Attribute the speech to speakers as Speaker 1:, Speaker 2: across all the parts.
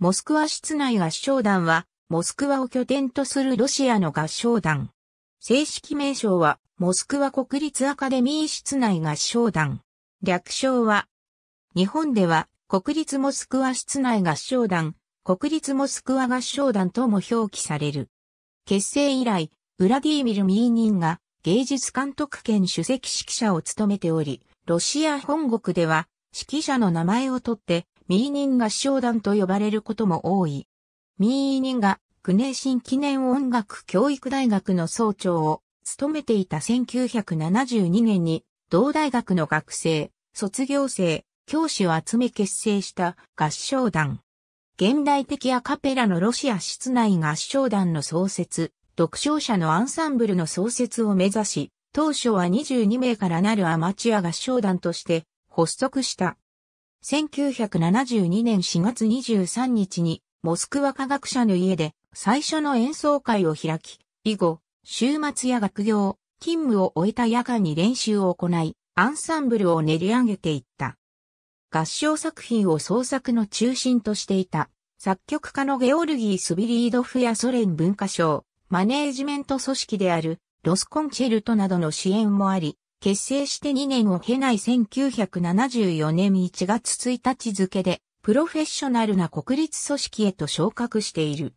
Speaker 1: モスクワ室内合唱団は、モスクワを拠点とするロシアの合唱団。正式名称は、モスクワ国立アカデミー室内合唱団。略称は、日本では、国立モスクワ室内合唱団、国立モスクワ合唱団とも表記される。結成以来、ウラディーミル・ミーニンが芸術監督兼主席指揮者を務めており、ロシア本国では指揮者の名前を取ってミーニン合唱団と呼ばれることも多い。ミーニンがクネーシン記念音楽教育大学の総長を務めていた1972年に同大学の学生、卒業生、教師を集め結成した合唱団。現代的アカペラのロシア室内合唱団の創設、独唱者のアンサンブルの創設を目指し、当初は22名からなるアマチュア合唱団として発足した。1972年4月23日にモスクワ科学者の家で最初の演奏会を開き、以後、週末や学業、勤務を終えた夜間に練習を行い、アンサンブルを練り上げていった。合唱作品を創作の中心としていた、作曲家のゲオルギー・スビリードフやソ連文化省、マネージメント組織である、ロスコンチェルトなどの支援もあり、結成して2年を経ない1974年1月1日付で、プロフェッショナルな国立組織へと昇格している。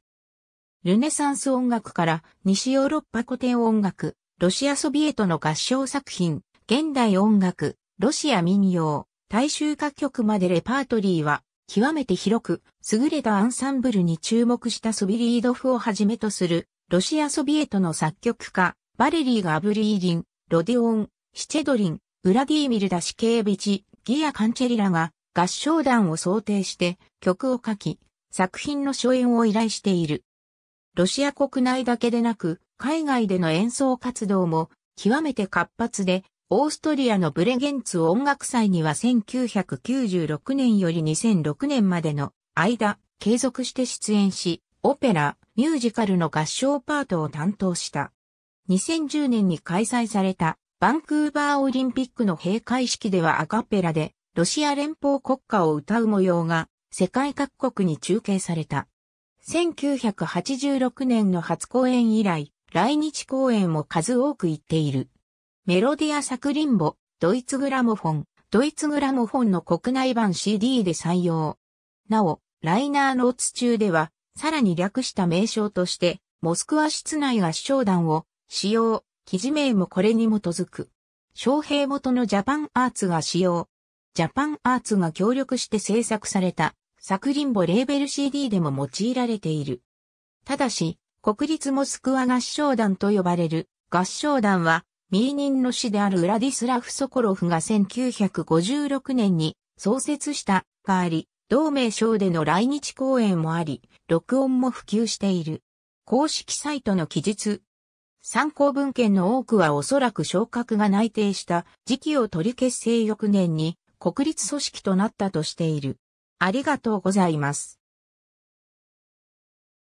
Speaker 1: ルネサンス音楽から西ヨーロッパ古典音楽、ロシアソビエトの合唱作品、現代音楽、ロシア民謡、大衆歌曲までレパートリーは極めて広く、優れたアンサンブルに注目したソビリードフをはじめとする、ロシアソビエトの作曲家、バレリー・ガブリーリン、ロディオン、シチェドリン、ウラディーミル・ダシケービチ、ギア・カンチェリラが合唱団を想定して曲を書き、作品の初演を依頼している。ロシア国内だけでなく、海外での演奏活動も極めて活発で、オーストリアのブレゲンツ音楽祭には1996年より2006年までの間、継続して出演し、オペラ、ミュージカルの合唱パートを担当した。2010年に開催されたバンクーバーオリンピックの閉会式ではアカペラでロシア連邦国歌を歌う模様が世界各国に中継された。1986年の初公演以来、来日公演も数多く行っている。メロディア・サクリンボ、ドイツグラモフォン、ドイツグラモフォンの国内版 CD で採用。なお、ライナーノーツ中では、さらに略した名称として、モスクワ室内合唱団を使用、記事名もこれに基づく。昌平元のジャパンアーツが使用。ジャパンアーツが協力して制作された、作林母レーベル CD でも用いられている。ただし、国立モスクワ合唱団と呼ばれる合唱団は、ミーニンの死であるウラディスラフ・ソコロフが1956年に創設したがあり、同名称での来日公演もあり、録音も普及している。公式サイトの記述、参考文献の多くはおそらく昇格が内定した時期を取り消せ翌年に国立組織となったとしている。ありがとうございます。